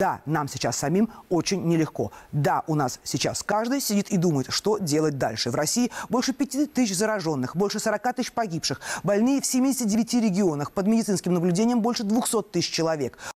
Да, нам сейчас самим очень нелегко. Да, у нас сейчас каждый сидит и думает, что делать дальше. В России больше 5 тысяч зараженных, больше 40 тысяч погибших, больные в 79 регионах, под медицинским наблюдением больше 200 тысяч человек.